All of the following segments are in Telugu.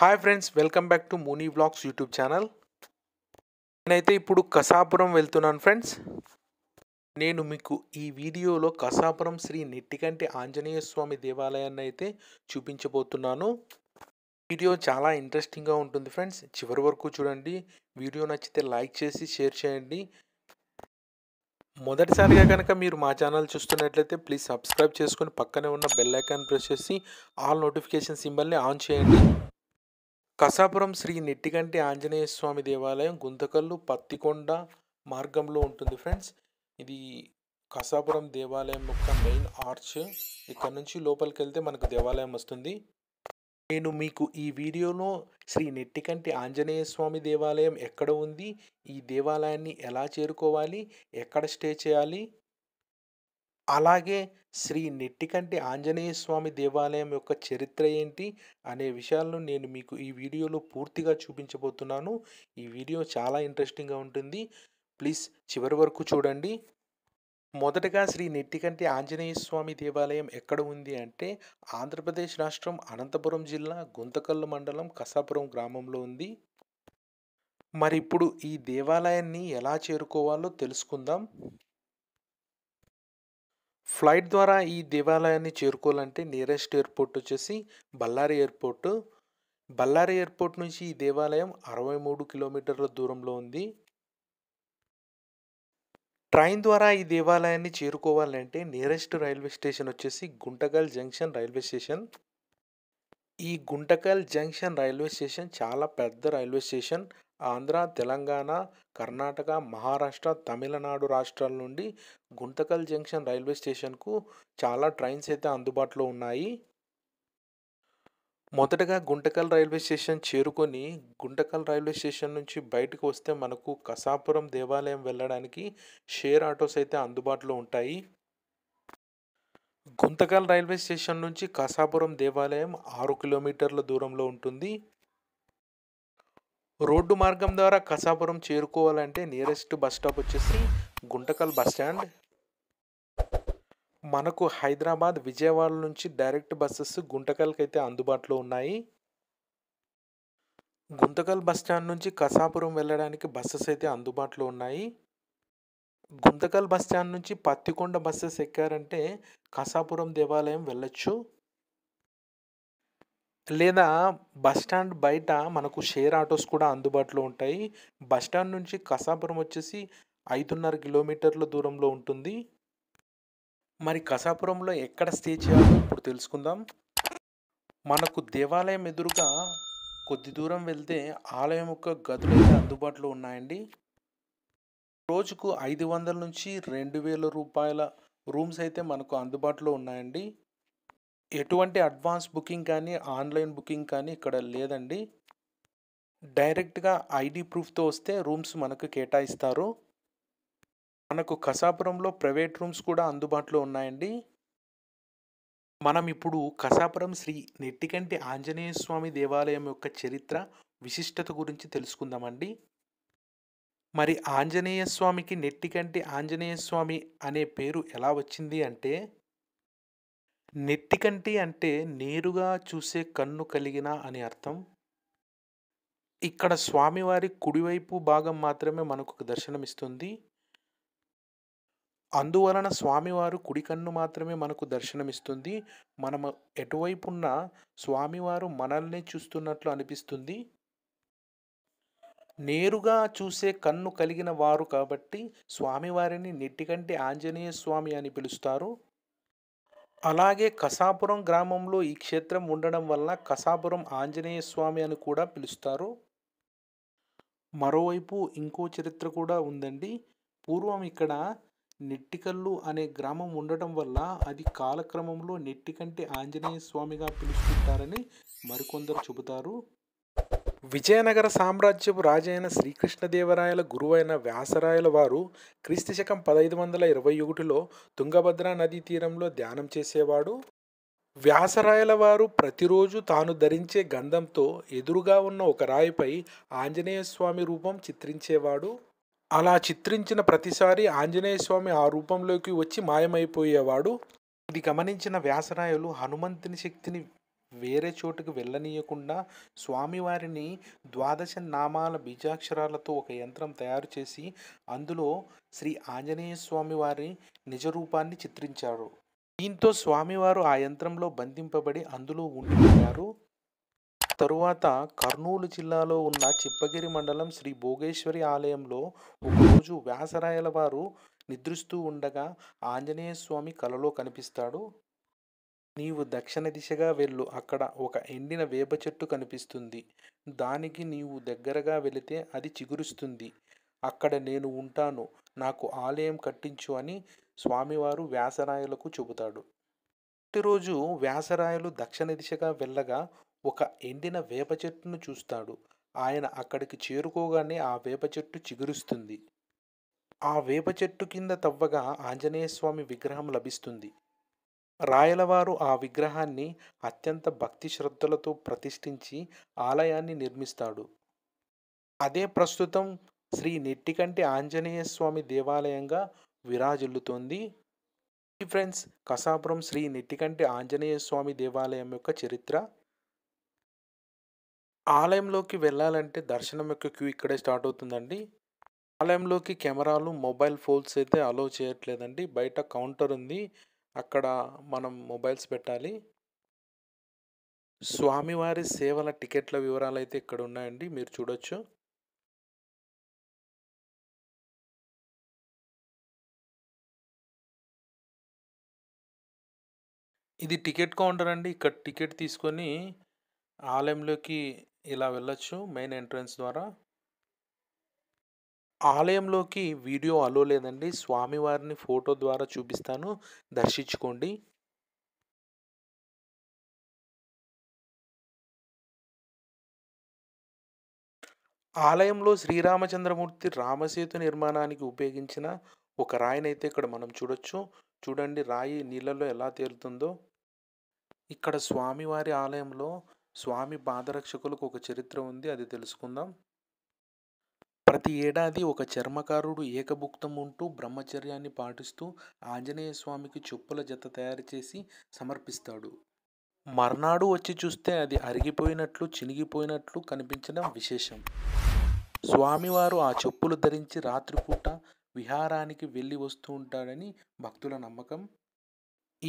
hi friends welcome back to Muni blogs YouTube channel నేనైతే ఇప్పుడు కసాపురం వెళ్తున్నాను ఫ్రెండ్స్ నేను మీకు ఈ వీడియోలో కసాపురం శ్రీ నెట్టికంటి ఆంజనేయ స్వామి దేవాలయాన్ని అయితే చూపించబోతున్నాను వీడియో చాలా ఇంట్రెస్టింగ్గా ఉంటుంది ఫ్రెండ్స్ చివరి వరకు చూడండి వీడియో నచ్చితే లైక్ చేసి షేర్ చేయండి మొదటిసారిగా కనుక మీరు మా ఛానల్ చూస్తున్నట్లయితే ప్లీజ్ సబ్స్క్రైబ్ చేసుకుని పక్కనే ఉన్న బెల్ ఐకాన్ ప్రెస్ చేసి ఆల్ నోటిఫికేషన్ సింబల్ని ఆన్ చేయండి కసాపురం శ్రీ నెట్టికంటి ఆంజనేయ స్వామి దేవాలయం గుంతకల్లు పత్తికొండ మార్గంలో ఉంటుంది ఫ్రెండ్స్ ఇది కసాపురం దేవాలయం యొక్క మెయిన్ ఆర్చ్ ఇక్కడ నుంచి లోపలికి వెళ్తే మనకు దేవాలయం వస్తుంది నేను మీకు ఈ వీడియోలో శ్రీ నెట్టికంటి ఆంజనేయ స్వామి దేవాలయం ఎక్కడ ఉంది ఈ దేవాలయాన్ని ఎలా చేరుకోవాలి ఎక్కడ స్టే చేయాలి అలాగే శ్రీ నెట్టికంటి ఆంజనేయ స్వామి దేవాలయం యొక్క చరిత్ర ఏంటి అనే విషయాలను నేను మీకు ఈ వీడియోలో పూర్తిగా చూపించబోతున్నాను ఈ వీడియో చాలా ఇంట్రెస్టింగ్గా ఉంటుంది ప్లీజ్ చివరి వరకు చూడండి మొదటగా శ్రీ నెట్టికంటి ఆంజనేయ స్వామి దేవాలయం ఎక్కడ ఉంది అంటే ఆంధ్రప్రదేశ్ రాష్ట్రం అనంతపురం జిల్లా గుంతకల్లు మండలం కసాపురం గ్రామంలో ఉంది మరి ఇప్పుడు ఈ దేవాలయాన్ని ఎలా చేరుకోవాలో తెలుసుకుందాం ఫ్లైట్ ద్వారా ఈ దేవాలయాన్ని చేరుకోవాలంటే నియరెస్ట్ ఎయిర్పోర్ట్ వచ్చేసి బళ్ళారి ఎయిర్పోర్ట్ బళ్ళారి ఎయిర్పోర్ట్ నుంచి ఈ దేవాలయం అరవై మూడు కిలోమీటర్ల దూరంలో ఉంది ట్రైన్ ద్వారా ఈ దేవాలయాన్ని చేరుకోవాలంటే నియరెస్ట్ రైల్వే స్టేషన్ వచ్చేసి గుంటకల్ జంక్షన్ రైల్వే స్టేషన్ ఈ గుంటకల్ జంక్షన్ రైల్వే స్టేషన్ చాలా పెద్ద రైల్వే స్టేషన్ ఆంధ్ర తెలంగాణ కర్ణాటక మహారాష్ట్ర తమిళనాడు రాష్ట్రాల నుండి గుంతకల్ జంక్షన్ రైల్వే స్టేషన్కు చాలా ట్రైన్స్ అయితే అందుబాటులో ఉన్నాయి మొదటగా గుంటకల్ రైల్వే స్టేషన్ చేరుకొని గుంటకల్ రైల్వే స్టేషన్ నుంచి బయటకు వస్తే మనకు కసాపురం దేవాలయం వెళ్ళడానికి షేర్ ఆటోస్ అయితే అందుబాటులో ఉంటాయి గుంతకల్ రైల్వే స్టేషన్ నుంచి కసాపురం దేవాలయం ఆరు కిలోమీటర్ల దూరంలో ఉంటుంది రోడ్డు మార్గం ద్వారా కసాపురం చేరుకోవాలంటే నియరెస్ట్ బస్ స్టాప్ వచ్చేసి గుంటకల్ బస్ స్టాండ్ మనకు హైదరాబాద్ విజయవాడ నుంచి డైరెక్ట్ బస్సెస్ గుంటకల్కి అయితే అందుబాటులో ఉన్నాయి గుంతకల్ బస్ స్టాండ్ నుంచి కసాపురం వెళ్ళడానికి బస్సెస్ అయితే అందుబాటులో ఉన్నాయి గుంతకల్ బస్ స్టాండ్ నుంచి పత్తికొండ బస్సెస్ ఎక్కారంటే కసాపురం దేవాలయం వెళ్ళొచ్చు లేదా బస్ స్టాండ్ బయట మనకు షేర్ ఆటోస్ కూడా అందుబాటులో ఉంటాయి బస్ స్టాండ్ నుంచి కసాపురం వచ్చేసి ఐదున్నర కిలోమీటర్ల దూరంలో ఉంటుంది మరి కసాపురంలో ఎక్కడ స్టే చేయాలో ఇప్పుడు తెలుసుకుందాం మనకు దేవాలయం ఎదురుగా కొద్ది దూరం వెళ్తే ఆలయం యొక్క గదులు అయితే అందుబాటులో ఉన్నాయండి రోజుకు ఐదు వందల నుంచి రెండు వేల రూపాయల రూమ్స్ అయితే మనకు అందుబాటులో ఉన్నాయండి ఎటువంటి అడ్వాన్స్ బుకింగ్ కానీ ఆన్లైన్ బుకింగ్ కానీ ఇక్కడ లేదండి డైరెక్ట్గా ఐడి ప్రూఫ్తో వస్తే రూమ్స్ మనకు కేటాయిస్తారు మనకు కసాపురంలో ప్రైవేట్ రూమ్స్ కూడా అందుబాటులో ఉన్నాయండి మనం ఇప్పుడు కసాపురం శ్రీ నెట్టికంటి ఆంజనేయ స్వామి దేవాలయం యొక్క చరిత్ర విశిష్టత గురించి తెలుసుకుందామండి మరి ఆంజనేయ స్వామికి నెట్టికంటి ఆంజనేయ స్వామి అనే పేరు ఎలా వచ్చింది అంటే నెత్తికంటి అంటే నేరుగా చూసే కన్ను కలిగిన అని అర్థం ఇక్కడ స్వామివారి కుడివైపు భాగం మాత్రమే మనకు దర్శనమిస్తుంది అందువలన స్వామివారు కుడి కన్ను మాత్రమే మనకు దర్శనమిస్తుంది మనము ఎటువైపు ఉన్న స్వామివారు మనల్ని చూస్తున్నట్లు అనిపిస్తుంది నేరుగా చూసే కన్ను కలిగిన వారు కాబట్టి స్వామివారిని నెట్టికంటి ఆంజనేయ స్వామి అని పిలుస్తారు అలాగే కసాపురం గ్రామంలో ఈ క్షేత్రం ఉండడం వల్ల కసాపురం ఆంజనేయ స్వామి అని కూడా పిలుస్తారు మరోవైపు ఇంకో చరిత్ర కూడా ఉందండి పూర్వం ఇక్కడ నెట్టికల్లు అనే గ్రామం ఉండటం వల్ల అది కాలక్రమంలో నెట్టికంటే ఆంజనేయ స్వామిగా పిలుస్తుంటారని మరికొందరు చెబుతారు విజయనగర సామ్రాజ్యపు రాజైన శ్రీకృష్ణదేవరాయల గురువైన వ్యాసరాయల వారు క్రీస్తు శకం పదహైదు వందల ఇరవై ఒకటిలో తుంగభద్రా నదీ తీరంలో ధ్యానం చేసేవాడు వ్యాసరాయల వారు ప్రతిరోజు తాను ధరించే గంధంతో ఎదురుగా ఉన్న ఒక రాయిపై ఆంజనేయస్వామి రూపం చిత్రించేవాడు అలా చిత్రించిన ప్రతిసారి ఆంజనేయస్వామి ఆ రూపంలోకి వచ్చి మాయమైపోయేవాడు ఇది గమనించిన వ్యాసరాయలు హనుమంతుని శక్తిని వేరే చోటుకు వెళ్ళనీయకుండా స్వామివారిని ద్వాదశ నామాల బీజాక్షరాలతో ఒక యంత్రం తయారు చేసి అందులో శ్రీ ఆంజనేయ స్వామి వారి నిజరూపాన్ని చిత్రించారు దీంతో స్వామివారు ఆ యంత్రంలో బంధింపబడి అందులో ఉండిపోయారు తరువాత కర్నూలు జిల్లాలో ఉన్న చిప్పగిరి మండలం శ్రీ భోగేశ్వరి ఆలయంలో ఒకరోజు వ్యాసరాయల వారు నిద్రిస్తూ ఉండగా ఆంజనేయ స్వామి కలలో కనిపిస్తాడు నీవు దక్షిణ దిశగా వెళ్ళు అక్కడ ఒక ఎండిన వేప చెట్టు కనిపిస్తుంది దానికి నీవు దగ్గరగా వెళితే అది చిగురుస్తుంది అక్కడ నేను ఉంటాను నాకు ఆలయం కట్టించు అని స్వామివారు వ్యాసరాయలకు చెబుతాడు రోజు వ్యాసరాయలు దక్షిణ దిశగా వెళ్ళగా ఒక ఎండిన వేప చెట్టును చూస్తాడు ఆయన అక్కడికి చేరుకోగానే ఆ వేప చెట్టు చిగురుస్తుంది ఆ వేప చెట్టు కింద తవ్వగా ఆంజనేయ స్వామి విగ్రహం లభిస్తుంది రాయలవారు ఆ విగ్రహాన్ని అత్యంత భక్తి శ్రద్ధలతో ప్రతిష్ఠించి ఆలయాన్ని నిర్మిస్తాడు అదే ప్రస్తుతం శ్రీ నెట్టికంటి ఆంజనేయ స్వామి దేవాలయంగా విరాజిల్లుతోంది ఈ ఫ్రెండ్స్ కసాపురం శ్రీ నెట్టికంటి ఆంజనేయ స్వామి దేవాలయం యొక్క చరిత్ర ఆలయంలోకి వెళ్ళాలంటే దర్శనం యొక్క క్యూ ఇక్కడే స్టార్ట్ అవుతుందండి ఆలయంలోకి కెమెరాలు మొబైల్ ఫోన్స్ అయితే అలో చేయట్లేదండి బయట కౌంటర్ ఉంది అక్కడ మనం మొబైల్స్ పెట్టాలి స్వామివారి సేవల టికెట్ల వివరాలు అయితే ఇక్కడ ఉన్నాయండి మీరు చూడొచ్చు ఇది టికెట్ కౌంటర్ అండి ఇక్కడ టికెట్ తీసుకొని ఆలయంలోకి ఇలా వెళ్ళొచ్చు మెయిన్ ఎంట్రన్స్ ద్వారా ఆలయంలోకి వీడియో అలో లేదండి స్వామివారిని ఫోటో ద్వారా చూపిస్తాను దర్శించుకోండి ఆలయంలో శ్రీరామచంద్రమూర్తి రామసేతు నిర్మాణానికి ఉపయోగించిన ఒక రాయినైతే ఇక్కడ మనం చూడొచ్చు చూడండి రాయి నీళ్ళలో ఎలా తేలుతుందో ఇక్కడ స్వామివారి ఆలయంలో స్వామి పాదరక్షకులకు ఒక చరిత్ర ఉంది అది తెలుసుకుందాం ప్రతి ఏడాది ఒక చర్మకారుడు ఏకభుక్తం ఉంటూ బ్రహ్మచర్యాన్ని పాటిస్తూ ఆంజనేయ స్వామికి చెప్పుల జత తయారు చేసి సమర్పిస్తాడు మర్నాడు వచ్చి చూస్తే అది అరిగిపోయినట్లు చినిగిపోయినట్లు కనిపించడం విశేషం స్వామివారు ఆ చెప్పులు ధరించి రాత్రిపూట విహారానికి వెళ్ళి వస్తూ ఉంటాడని భక్తుల నమ్మకం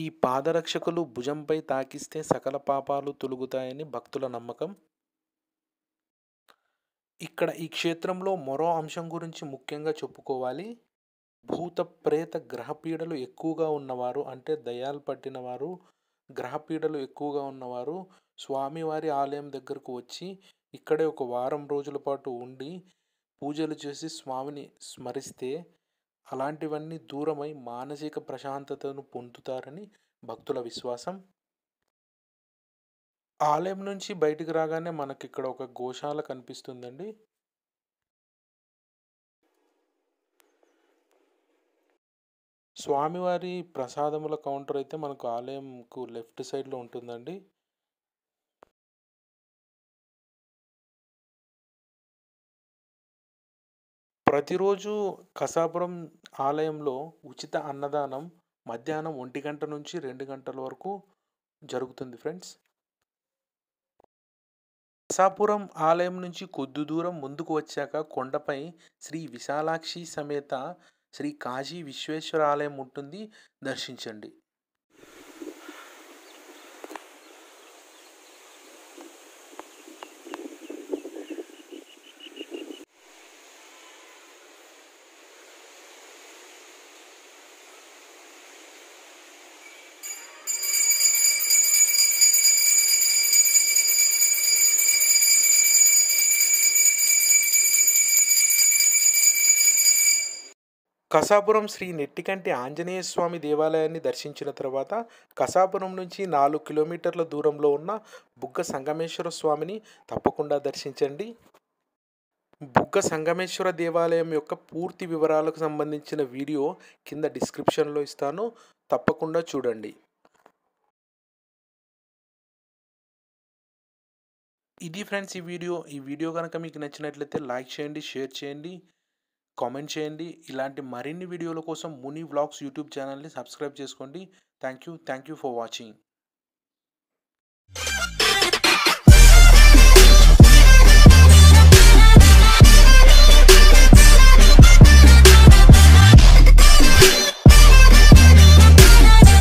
ఈ పాదరక్షకులు భుజంపై తాకిస్తే సకల పాపాలు తొలుగుతాయని భక్తుల నమ్మకం ఇక్కడ ఈ క్షేత్రంలో మరో అంశం గురించి ముఖ్యంగా చెప్పుకోవాలి భూత ప్రేత గ్రహపీడలు ఎక్కువగా ఉన్నవారు అంటే దయాలు పట్టిన వారు గ్రహపీడలు ఎక్కువగా ఉన్నవారు స్వామివారి ఆలయం దగ్గరకు వచ్చి ఇక్కడే ఒక వారం రోజుల పాటు ఉండి పూజలు చేసి స్వామిని స్మరిస్తే అలాంటివన్నీ దూరమై మానసిక ప్రశాంతతను పొందుతారని భక్తుల విశ్వాసం ఆలయం నుంచి బయటికి రాగానే మనకి ఇక్కడ ఒక గోశాల కనిపిస్తుందండి స్వామివారి ప్రసాదముల కౌంటర్ అయితే మనకు ఆలయంకు లెఫ్ట్ సైడ్లో ఉంటుందండి ప్రతిరోజు కసాపురం ఆలయంలో ఉచిత అన్నదానం మధ్యాహ్నం ఒంటి గంట నుంచి రెండు గంటల వరకు జరుగుతుంది ఫ్రెండ్స్ దశాపురం ఆలయం నుంచి కొద్ది దూరం ముందుకు వచ్చాక కొండపై శ్రీ విశాలాక్షి సమేత శ్రీ కాశీ విశ్వేశ్వర ఆలయం ఉంటుంది దర్శించండి కసాపురం శ్రీ నెట్టికంటి ఆంజనేయ స్వామి దేవాలయాన్ని దర్శించిన తర్వాత కసాపురం నుంచి నాలుగు కిలోమీటర్ల దూరంలో ఉన్న బుగ్గ సంగమేశ్వర స్వామిని తప్పకుండా దర్శించండి బుగ్గ సంగమేశ్వర దేవాలయం యొక్క పూర్తి వివరాలకు సంబంధించిన వీడియో కింద డిస్క్రిప్షన్లో ఇస్తాను తప్పకుండా చూడండి ఇది ఫ్రెండ్స్ ఈ వీడియో ఈ వీడియో కనుక మీకు నచ్చినట్లయితే లైక్ చేయండి షేర్ చేయండి కామెంట్ చేయండి ఇలాంటి మరిన్ని వీడియోల కోసం ముని వ్లాగ్స్ యూట్యూబ్ ఛానల్ని సబ్స్క్రైబ్ చేసుకోండి thank you thank you for watching